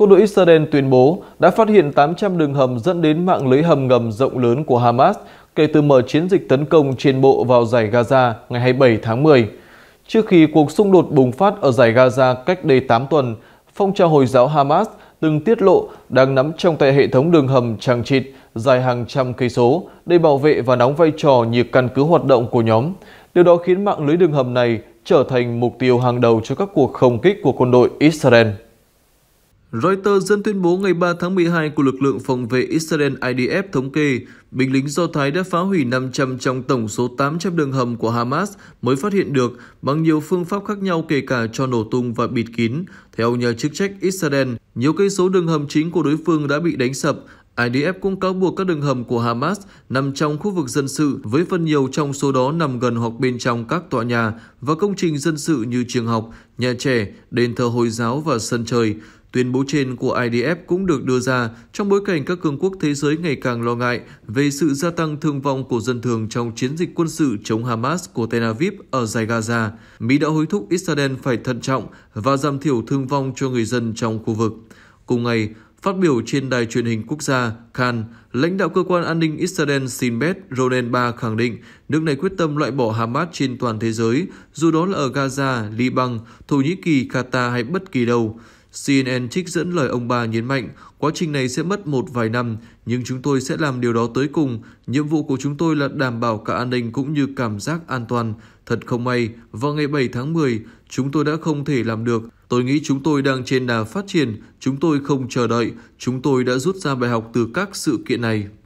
Quân đội Israel tuyên bố đã phát hiện 800 đường hầm dẫn đến mạng lưới hầm ngầm rộng lớn của Hamas kể từ mở chiến dịch tấn công trên bộ vào giải Gaza ngày 27 tháng 10. Trước khi cuộc xung đột bùng phát ở giải Gaza cách đây 8 tuần, phong trào Hồi giáo Hamas từng tiết lộ đang nắm trong tay hệ thống đường hầm trang trịt dài hàng trăm cây số để bảo vệ và đóng vai trò như căn cứ hoạt động của nhóm. Điều đó khiến mạng lưới đường hầm này trở thành mục tiêu hàng đầu cho các cuộc không kích của quân đội Israel. Reuters dẫn tuyên bố ngày 3 tháng 12 của lực lượng phòng vệ Israel IDF thống kê, binh lính Do Thái đã phá hủy 500 trong tổng số 800 đường hầm của Hamas mới phát hiện được bằng nhiều phương pháp khác nhau kể cả cho nổ tung và bịt kín. Theo nhà chức trách Israel, nhiều cây số đường hầm chính của đối phương đã bị đánh sập, IDF cũng cáo buộc các đường hầm của Hamas nằm trong khu vực dân sự với phần nhiều trong số đó nằm gần hoặc bên trong các tòa nhà và công trình dân sự như trường học, nhà trẻ, đền thờ Hồi giáo và sân chơi. Tuyên bố trên của IDF cũng được đưa ra trong bối cảnh các cường quốc thế giới ngày càng lo ngại về sự gia tăng thương vong của dân thường trong chiến dịch quân sự chống Hamas của Tel Aviv ở giải Gaza. Mỹ đã hối thúc Israel phải thận trọng và giảm thiểu thương vong cho người dân trong khu vực. Cùng ngày, Phát biểu trên đài truyền hình quốc gia Khan, lãnh đạo cơ quan an ninh Israel Sinbet Ronen Ba khẳng định nước này quyết tâm loại bỏ Hamas trên toàn thế giới, dù đó là ở Gaza, Liban, Thổ Nhĩ Kỳ, Qatar hay bất kỳ đâu. CNN trích dẫn lời ông bà nhấn mạnh, quá trình này sẽ mất một vài năm, nhưng chúng tôi sẽ làm điều đó tới cùng. Nhiệm vụ của chúng tôi là đảm bảo cả an ninh cũng như cảm giác an toàn. Thật không may, vào ngày 7 tháng 10, chúng tôi đã không thể làm được. Tôi nghĩ chúng tôi đang trên đà phát triển, chúng tôi không chờ đợi, chúng tôi đã rút ra bài học từ các sự kiện này.